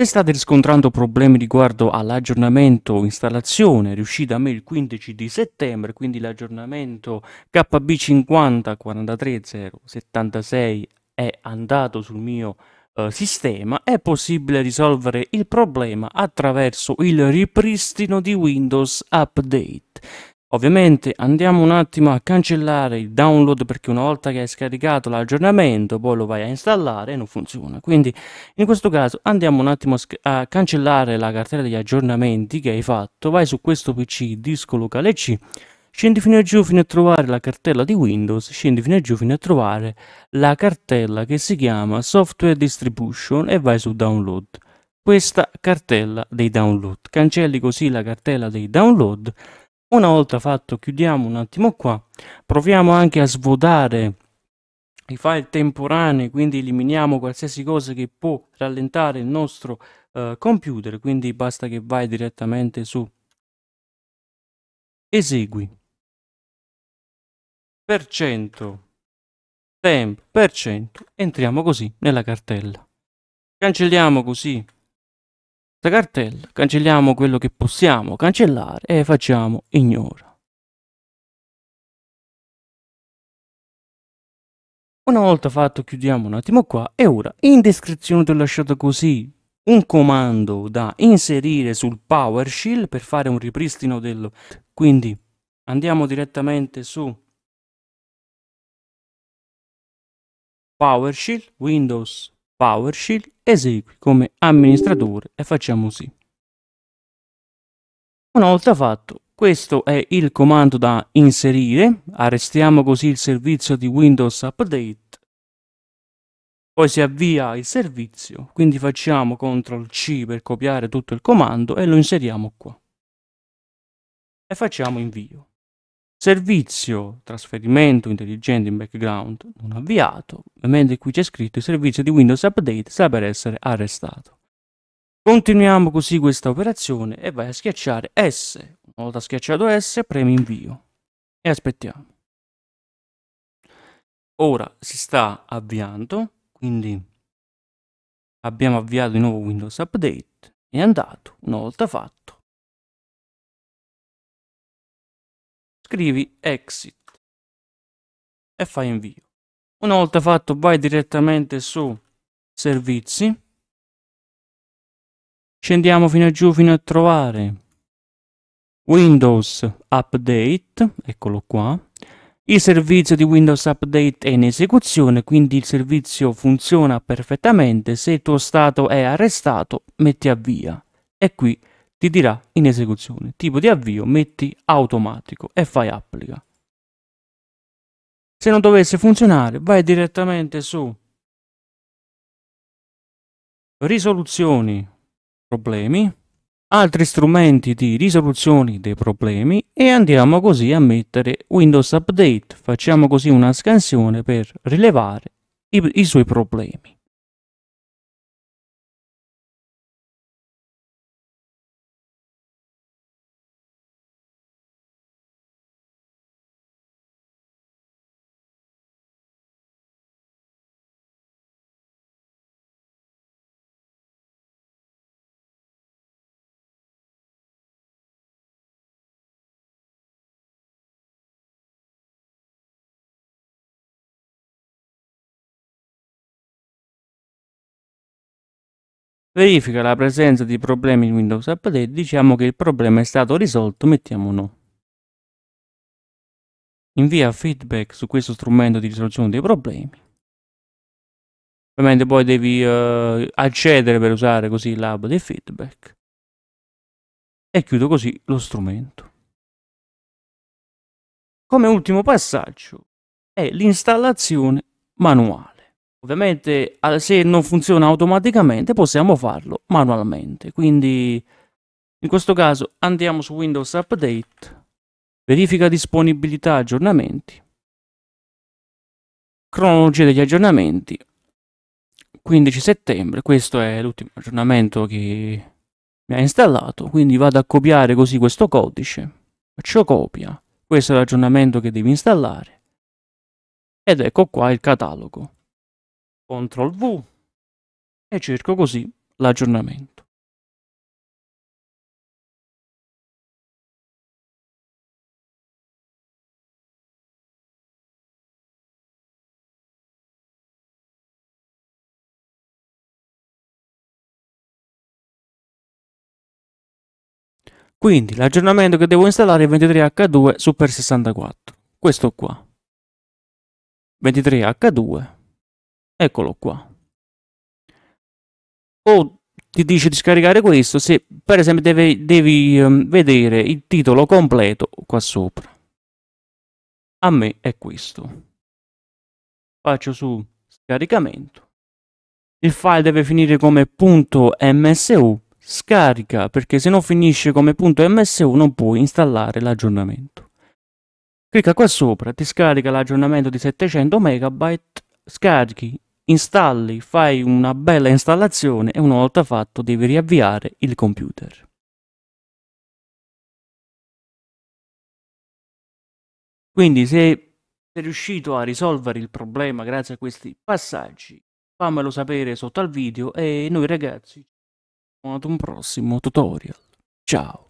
Se state riscontrando problemi riguardo all'aggiornamento installazione riuscita a me il 15 di settembre, quindi l'aggiornamento kb 50 43076 è andato sul mio eh, sistema, è possibile risolvere il problema attraverso il ripristino di Windows Update. Ovviamente andiamo un attimo a cancellare il download perché una volta che hai scaricato l'aggiornamento poi lo vai a installare e non funziona. Quindi in questo caso andiamo un attimo a cancellare la cartella degli aggiornamenti che hai fatto, vai su questo PC disco locale C, scendi fino a giù fino a trovare la cartella di Windows, scendi fino a giù fino a trovare la cartella che si chiama Software Distribution e vai su Download questa cartella dei download. Cancelli così la cartella dei download una volta fatto, chiudiamo un attimo qua, proviamo anche a svuotare i file temporanei, quindi eliminiamo qualsiasi cosa che può rallentare il nostro eh, computer, quindi basta che vai direttamente su esegui per cento temp per cento entriamo così nella cartella cancelliamo così questa cartella, cancelliamo quello che possiamo cancellare e facciamo ignora. Una volta fatto chiudiamo un attimo qua e ora in descrizione ti ho lasciato così un comando da inserire sul PowerShell per fare un ripristino del... Quindi andiamo direttamente su PowerShell, Windows PowerShell, esegui come amministratore e facciamo sì. Una volta fatto, questo è il comando da inserire, arrestiamo così il servizio di Windows Update, poi si avvia il servizio, quindi facciamo CTRL C per copiare tutto il comando e lo inseriamo qua. E facciamo invio servizio trasferimento intelligente in background non avviato, mentre qui c'è scritto il servizio di Windows Update sta per essere arrestato. Continuiamo così questa operazione e vai a schiacciare S. Una volta schiacciato S premi invio e aspettiamo. Ora si sta avviando, quindi abbiamo avviato di nuovo Windows Update, è andato, una volta fatto scrivi exit e fai invio. Una volta fatto vai direttamente su servizi, scendiamo fino a giù fino a trovare Windows Update, eccolo qua. Il servizio di Windows Update è in esecuzione, quindi il servizio funziona perfettamente. Se il tuo stato è arrestato, metti avvia. E qui ti dirà in esecuzione. Tipo di avvio metti automatico e fai applica. Se non dovesse funzionare vai direttamente su risoluzioni problemi, altri strumenti di risoluzione dei problemi e andiamo così a mettere Windows Update. Facciamo così una scansione per rilevare i, i suoi problemi. verifica la presenza di problemi in Windows Update, diciamo che il problema è stato risolto, mettiamo no. Invia feedback su questo strumento di risoluzione dei problemi. Ovviamente poi devi eh, accedere per usare così il lab dei feedback. E chiudo così lo strumento. Come ultimo passaggio è l'installazione manuale. Ovviamente ah, se non funziona automaticamente possiamo farlo manualmente, quindi in questo caso andiamo su Windows Update, verifica disponibilità aggiornamenti, cronologia degli aggiornamenti, 15 settembre, questo è l'ultimo aggiornamento che mi ha installato, quindi vado a copiare così questo codice, faccio copia, questo è l'aggiornamento che devi installare ed ecco qua il catalogo. CTRL V e cerco così l'aggiornamento. Quindi l'aggiornamento che devo installare è 23H2 Super 64. Questo qua. 23H2 Eccolo qua. O ti dice di scaricare questo se per esempio deve, devi ehm, vedere il titolo completo qua sopra. A me è questo. Faccio su scaricamento. Il file deve finire come .msu, scarica perché se non finisce come .msu non puoi installare l'aggiornamento. Clicca qua sopra, ti scarica l'aggiornamento di 700 MB, scarichi installi, fai una bella installazione e una volta fatto devi riavviare il computer. Quindi se sei riuscito a risolvere il problema grazie a questi passaggi, fammelo sapere sotto al video e noi ragazzi ci vediamo ad un prossimo tutorial. Ciao!